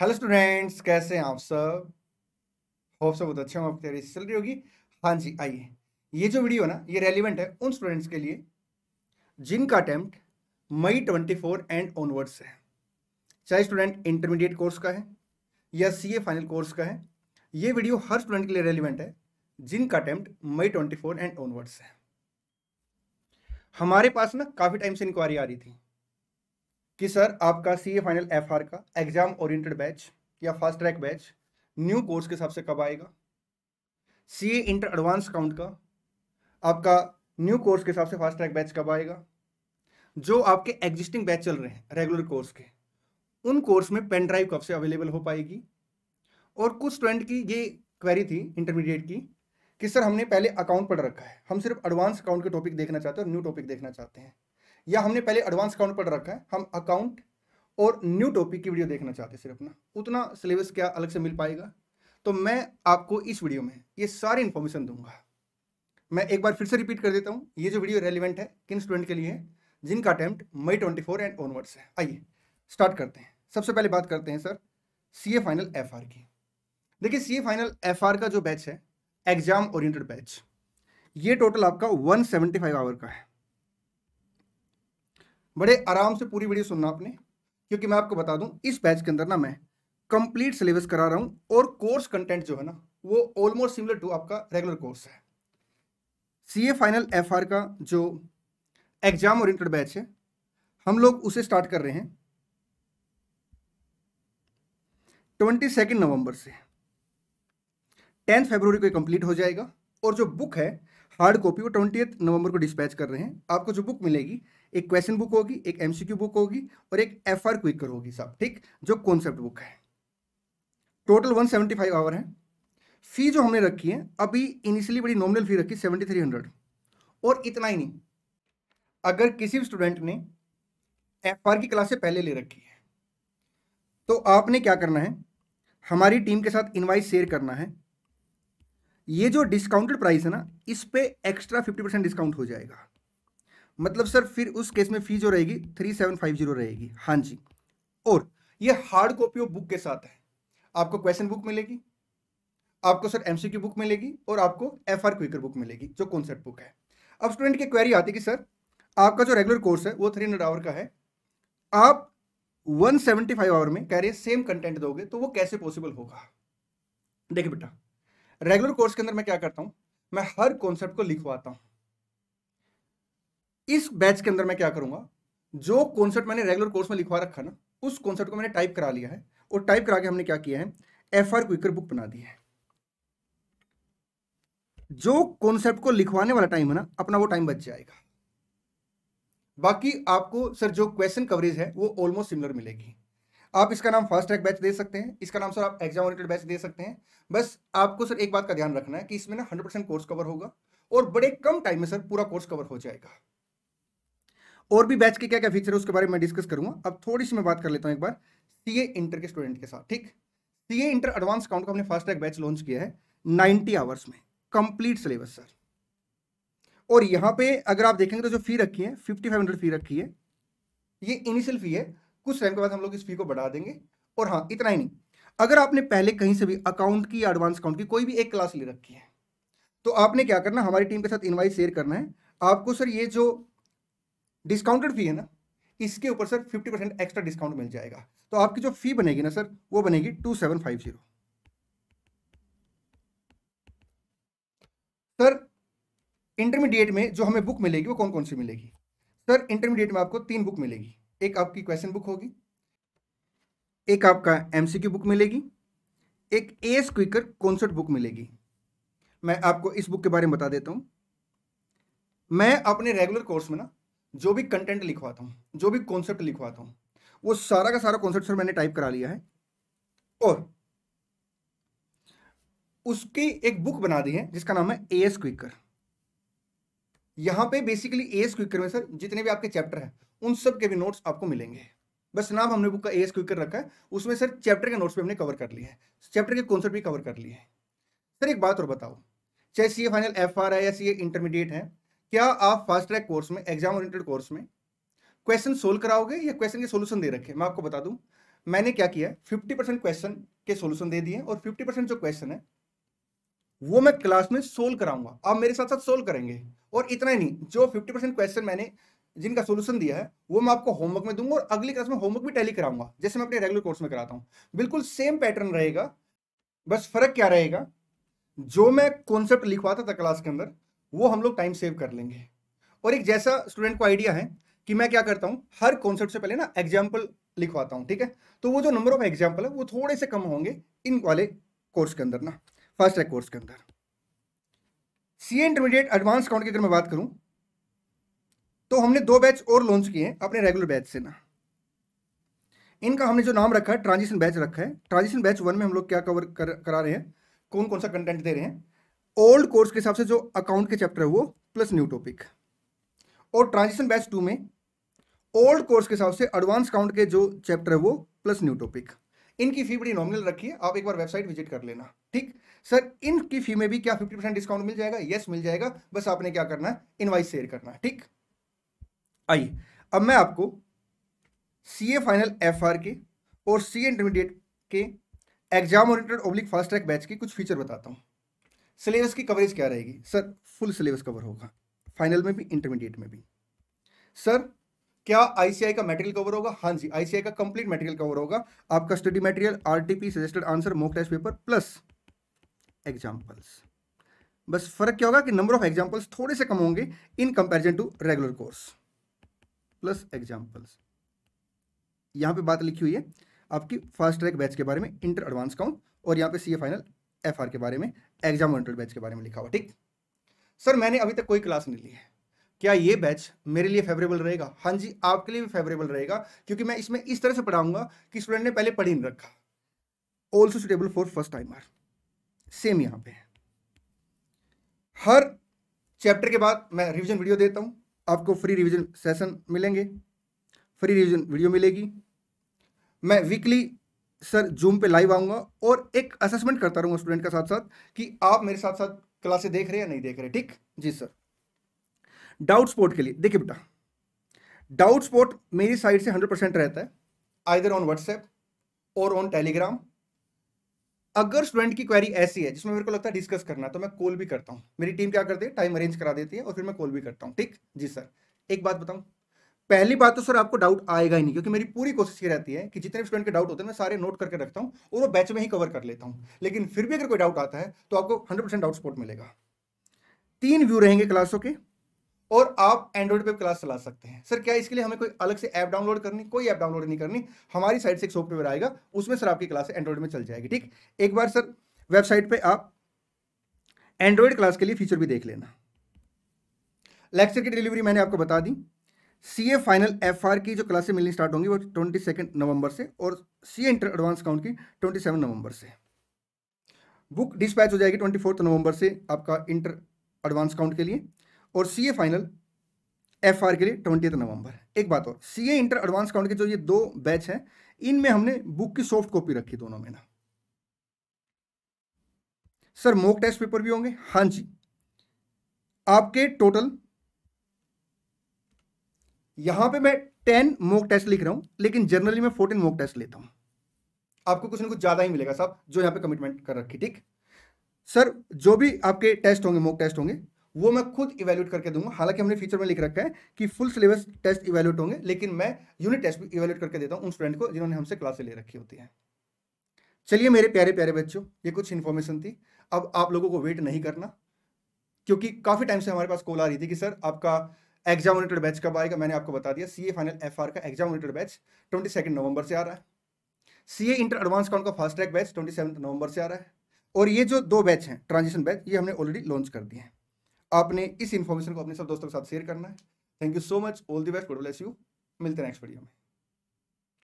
hello students कैसे हैं आप सब होप सब बहुत अच्छे होंगे आपकी तैयारी चल रही होगी हाँ जी आइए ये जो वीडियो है ना ये रेलिवेंट है उन स्टूडेंट्स के लिए जिनका attempt May twenty four and onwards है चाहे स्टूडेंट इंटरमीडिएट कोर्स का है या सी फाइनल कोर्स का है ये वीडियो हर स्टूडेंट के लिए रेलिवेंट है जिनका attempt May twenty four and onwards है हमारे पास ना काफ़ी टाइम से इंक्वायरी आ रही थी कि सर आपका C A final F R का एग्जाम ओरिएंटेड बैच या fast track batch new course के हिसाब से कब आएगा C A inter advance count का आपका न्यू कोर्स के हिसाब से फास्ट ट्रैक बैच कब आएगा जो आपके एग्जिस्टिंग बैच चल रहे हैं रेगुलर कोर्स के उन कोर्स में पेन ड्राइव कब से अवेलेबल हो पाएगी और कुछ स्टूडेंट की ये क्वेरी थी इंटरमीडिएट की कि सर हमने पहले अकाउंट पढ़ रखा है हम सिर्फ एडवांस अकाउंट के टॉपिक देखना चाहते हैं और न्यू टॉपिक देखना चाहते हैं या हमने पहले एडवांस अकाउंट पढ़ रखा है हम अकाउंट और न्यू टॉपिक की वीडियो देखना चाहते हैं सिर्फ ना उतना सिलेबस क्या अलग से मिल पाएगा तो मैं आपको इस वीडियो में ये सारी इन्फॉर्मेशन दूंगा मैं एक बार फिर से रिपीट कर देता हूँ ये जो वीडियो रेलिवेंट है किन स्टूडेंट के लिए है जिनका attempt May twenty four and onwards है आइए स्टार्ट करते हैं सबसे पहले बात करते हैं sir C A final F R की देखिए C A final F R का जो बैच है एग्जाम ओरिएंटेड बैच ये टोटल आपका 175 आवर का है बड़े आराम से पूरी वीडियो सुनना आपने क्योंकि मैं आपको बता दूं इस बैच के अंदर ना मैं कंप्लीट सिलेबस करा रहा हूं और कोर्स कंटेंट जो है ना वो ऑलमोस्ट सिमिलर टू आपका रेगुलर कोर्स है सी ए फाइनल एफआर का जो एग्जाम ओरिएंटेड बैच है हम लोग उसे स्टार्ट कर रहे हैं ट्वेंटी सेकेंड नवंबर से टेंथ फेबरवरी को कंप्लीट हो जाएगा और जो बुक है हार्ड कॉपी वो ट्वेंटी नवंबर को डिस्पैच कर रहे हैं आपको जो बुक मिलेगी एक क्वेश्चन बुक होगी एक एमसीक्यू बुक होगी और एक एफ आर क्विकर होगी सब ठीक जो कॉन्सेप्ट बुक है टोटल 175 आवर है फी जो हमने रखी है अभी इनिशियली बड़ी नॉमिनल फी रखी 7300 और इतना ही नहीं अगर किसी भी स्टूडेंट ने एफ आर की क्लास से पहले ले रखी है तो आपने क्या करना है हमारी टीम के साथ इनवाइस शेयर करना है ये जो डिस्काउंटेड प्राइस है ना इस पर एक्स्ट्रा फिफ्टी परसेंट डिस्काउंट हो जाएगा मतलब सर फिर उस केस में फी जो रहेगी थ्री सेवन फाइव जीरो रहेगी हाँ जी और ये हार्ड कॉपी ऑफ बुक के साथ है आपको क्वेश्चन बुक मिलेगी आपको सर एम की बुक मिलेगी और आपको एफ आर क्विकर बुक मिलेगी जो कॉन्सेप्ट बुक है अब स्टूडेंट की क्वेरी आती कि सर आपका जो रेगुलर कोर्स है वो थ्री हंड्रेड आवर का है आप 175 आवर में कह रहे सेम कंटेंट दोगे तो वो कैसे पॉसिबल होगा देखिए बेटा रेगुलर कोर्स के अंदर मैं क्या करता हूँ मैं हर कॉन्सेप्ट को लिखवाता हूँ इस बैच के अंदर मैं क्या करूंगा जो कॉन्सेप्ट मैंने रेगुलर कोर्स में लिखवा रखा ना उस कॉन्सेप्ट को मैंने टाइप करा लिया है और टाइप करा के हमने क्या किया है एफ आर क्विकर बुक बना दी है जो कॉन्सेप्ट को लिखवाने वाला टाइम है ना अपना वो टाइम बच जाएगा बाकी आपको सर जो क्वेश्चन कवरेज है वो ऑलमोस्ट सिमिलर मिलेगी आप इसका नाम फास्ट ट्रैक बैच दे सकते हैं इसका नाम सर आप एग्जाम ओरिएंटेड बैच दे सकते हैं बस आपको सर एक बात का ध्यान रखना है कि इसमें ना 100% कोर्स कवर होगा और बड़े कम टाइम में सर पूरा कोर्स कवर हो जाएगा और भी बैच के क्या क्या फीचर है उसके बारे में डिस्कस करूंगा अब थोड़ी सी मैं बात कर लेता हूँ एक बार सी इंटर के स्टूडेंट के साथ ठीक सी इंटर एडवांस काउंट का हमने फास्ट ट्रैक बैच लॉन्च किया है नाइन्टी आवर्स में कंप्लीट सिलेबस सर और यहाँ पे अगर आप देखेंगे तो जो फी रखी है फिफ्टी फाइव हंड्रेड फी रखी है ये इनिशियल फी है कुछ टाइम के बाद हम लोग इस फी को बढ़ा देंगे और हाँ इतना ही नहीं अगर आपने पहले कहीं से भी अकाउंट की एडवांस अकाउंट की कोई भी एक क्लास ले रखी है तो आपने क्या करना हमारी टीम के साथ इनवाइट शेयर करना है आपको सर ये जो डिस्काउंटेड फी है ना इसके ऊपर sir fifty percent extra discount मिल जाएगा तो आपकी जो फी बनेगी ना सर वो बनेगी two seven five zero sir intermediate में जो हमें बुक मिलेगी वो कौन कौन सी मिलेगी सर इंटरमीडिएट में आपको तीन बुक मिलेगी एक आपकी क्वेश्चन बुक होगी एक आपका एमसीक्यू बुक मिलेगी एक एस क्विकर कॉन्सर्ट बुक मिलेगी मैं आपको इस बुक के बारे में बता देता हूं मैं अपने रेगुलर कोर्स में ना जो भी कंटेंट लिखवाता हूँ जो भी कॉन्सेप्ट लिखवाता हूँ वो सारा का सारा कॉन्सेप्ट सर मैंने टाइप करा लिया है और उसकी एक बुक बना दी है जिसका नाम है ए एस क्विकर यहां पे बेसिकली ए एस क्विकर में सर जितने भी आपके चैप्टर हैं उन सब के भी नोट्स आपको मिलेंगे बस नाम हमने बुक का ए एस क्विकर रखा है उसमें सर चैप्टर के नोट्स भी हमने कवर कर लिए हैं चैप्टर के कॉन्सेप्ट भी कवर कर लिए हैं सर एक बात और बताओ चाहे C A final F R है या सी ए इंटरमीडिएट है क्या आप फास्ट ट्रैक कोर्स में एग्जाम ओरिएंटेड कोर्स में क्वेश्चन सोल्व कराओगे या क्वेश्चन के सोल्यूशन दे रखे मैं आपको बता दूं मैंने क्या किया फिफ्टी परसेंट क्वेश्चन के सोल्यूशन दे दिए और फिफ्टी परसेंट जो क्वेश्चन है वो मैं क्लास में सोल्व कराऊंगा आप मेरे साथ साथ सोल्व करेंगे और इतना ही नहीं जो फिफ्टी परसेंट क्वेश्चन मैंने जिनका सोल्यूशन दिया है वो मैं आपको होमवर्क में दूंगा और अगली क्लास में होमवर्क भी टैली कराऊंगा जैसे मैं अपने रेगुलर कोर्स में कराता हूँ बिल्कुल सेम पैटर्न रहेगा बस फर्क क्या रहेगा जो मैं कॉन्सेप्ट लिखवाता था क्लास के अंदर वो हम लोग टाइम सेव कर लेंगे और एक जैसा स्टूडेंट को आइडिया है कि मैं क्या करता हूँ हर कॉन्सेप्ट से पहले ना एग्जाम्पल लिखवाता हूँ ठीक है तो वो जो नंबर ऑफ एग्जाम्पल है वो थोड़े से कम होंगे इन वाले कोर्स के अंदर ना फर्स्ट ट्रैक कोर्स के अंदर सी इंटरमीडिएट एडवांस काउंट की अगर मैं बात करूँ तो हमने दो बैच और लॉन्च किए हैं अपने रेगुलर बैच से ना इनका हमने जो नाम रखा है ट्रांजिशन बैच रखा है ट्रांजिशन बैच वन में हम लोग क्या कवर कर, करा रहे हैं कौन कौन सा कंटेंट दे रहे हैं ओल्ड कोर्स के हिसाब से जो अकाउंट के चैप्टर है वो प्लस न्यू टॉपिक और ट्रांजिशन बैच टू में ओल्ड कोर्स के हिसाब से एडवांस अकाउंट के जो चैप्टर है वो प्लस न्यू टॉपिक इनकी फी बड़ी नॉमिनल रखी है आप एक बार वेबसाइट विजिट कर लेना ठीक सर इनकी फी में भी क्या फिफ्टी परसेंट डिस्काउंट मिल जाएगा यस मिल जाएगा बस आपने क्या करना है इनवाइस शेयर करना है ठीक आइए अब मैं आपको C A final F R के और सी इंटरमीडिएट के exam oriented oblique fast track batch के कुछ फीचर बताता हूँ सिलेबस की कवरेज क्या रहेगी सर फुल सिलेबस कवर होगा फाइनल में भी इंटरमीडिएट में भी सर क्या आईसीआई का मेटेरियल कवर होगा हाँ जी आईसीआई का कंप्लीट मेटेरियल कवर होगा आपका study material RTP suggested answer mock test paper plus examples बस फर्क क्या होगा कि नंबर ऑफ एग्जांपल्स थोड़े से कम होंगे in comparison to regular course plus examples यहां पे बात लिखी हुई है आपकी फास्ट ट्रैक बैच के बारे में इंटर एडवांस काउंट और यहाँ पे सीए फाइनल एफ के बारे में एग्जाम वॉन्टेड बैच के बारे में लिखा हुआ ठीक सर मैंने अभी तक कोई क्लास नहीं ली है क्या ये बैच मेरे लिए फेवरेबल रहेगा हाँ जी आपके लिए भी फेवरेबल रहेगा क्योंकि मैं इसमें इस तरह से पढ़ाऊंगा कि स्टूडेंट ने पहले पढ़ी नहीं रखा also suitable for first timer same यहाँ पे हर चैप्टर के बाद मैं रिविजन वीडियो देता हूँ आपको फ्री रिविजन सेशन मिलेंगे फ्री रिविजन वीडियो मिलेगी मैं वीकली सर जूम पे लाइव आऊंगा और एक असेसमेंट करता रहूंगा स्टूडेंट के साथ साथ कि आप मेरे साथ साथ क्लासे देख रहे या नहीं देख रहे ठीक जी सर डाउट स्पोर्ट के लिए देखिए बेटा डाउट स्पोर्ट मेरी साइड से हंड्रेड परसेंट रहता है आइदर ऑन व्हाट्सएप और ऑन टेलीग्राम अगर स्टूडेंट की क्वेरी ऐसी है जिसमें मेरे को लगता है डिस्कस करना तो मैं कॉल भी करता हूँ मेरी टीम क्या करती है टाइम अरेंज करा देती है और फिर मैं कॉल भी करता हूँ ठीक जी सर एक बात बताऊँ पहली बात तो सर आपको डाउट आएगा ही नहीं क्योंकि मेरी पूरी कोशिश ये रहती है कि जितने स्टूडेंट के डाउट होते हैं मैं सारे नोट करके रखता हूँ और वो बैच में ही कवर कर लेता हूँ लेकिन फिर भी अगर कोई डाउट आता है तो आपको हंड्रेड परसेंट डाउट स्पॉट मिलेगा तीन व्यू रहेंगे क्लासों के और आप एंड्रॉइड पे क्लास चला सकते हैं सर क्या इसके लिए हमें कोई अलग से ऐप डाउनलोड करनी कोई ऐप डाउनलोड नहीं करनी हमारी साइड से एक सॉफ्टवेयर आएगा उसमें सर आपकी क्लास एंड्रॉइड में चल जाएगी ठीक एक बार सर वेबसाइट पे आप एंड्रॉइड क्लास के लिए फीचर भी देख लेना लेक्चर की डिलीवरी मैंने आपको बता दी C A final F R की जो क्लासें मिलनी स्टार्ट होंगी वो ट्वेंटी सेकेंड नवंबर से और C A inter advance account की ट्वेंटी सेवन नवंबर से बुक डिस्पैच हो जाएगी ट्वेंटी फोर्थ नवंबर से आपका इंटर एडवांस अकाउंट के लिए और C A final F R के लिए ट्वेंटी नवंबर एक बात और C A inter advance count के जो ये दो बैच हैं इनमें हमने बुक की सॉफ्ट कॉपी रखी दोनों में ना सर मोक टेस्ट पेपर भी होंगे हाँ जी आपके टोटल यहां पे मैं टेन मोक टेस्ट लिख रहा हूं लेकिन जनरली मैं फोर्टीन मोक टेस्ट लेता हूं आपको कुछ ना कुछ ज्यादा ही मिलेगा साहब जो यहां पे कमिटमेंट कर रखी ठीक सर जो भी आपके टेस्ट होंगे मोक टेस्ट होंगे वो मैं खुद इवेल्यूट करके दूंगा हालांकि हमने फ्यूचर में लिख रखा है कि फुल सिलेबस टेस्ट इवेल्यूट होंगे लेकिन मैं यूनिट टेस्ट भी इवेल्यूट करके देता हूँ उन स्टूडेंट को जिन्होंने हमसे क्लासें ले रखी होती है चलिए मेरे प्यारे प्यारे बच्चों ये कुछ इन्फॉर्मेशन थी अब आप लोगों को वेट नहीं करना क्योंकि काफ़ी टाइम से हमारे पास कॉल आ रही थी कि सर आपका एग्जाम रिलेटेड बैच कब आएगा मैंने आपको बता दिया सीए फाइनल एफ का exam related batch twenty second November से आ रहा है सीए इंटर एडवांस काउंट का fast track batch twenty seven November से आ रहा है और ये जो दो बैच हैं ट्रांजिशन बैच ये हमने ऑलरेडी लॉन्च कर दिए हैं आपने इस इन्फॉर्मेशन को अपने सब दोस्तों के साथ शेयर करना है thank you so much all the best good bless you मिलते हैं नेक्स्ट वीडियो में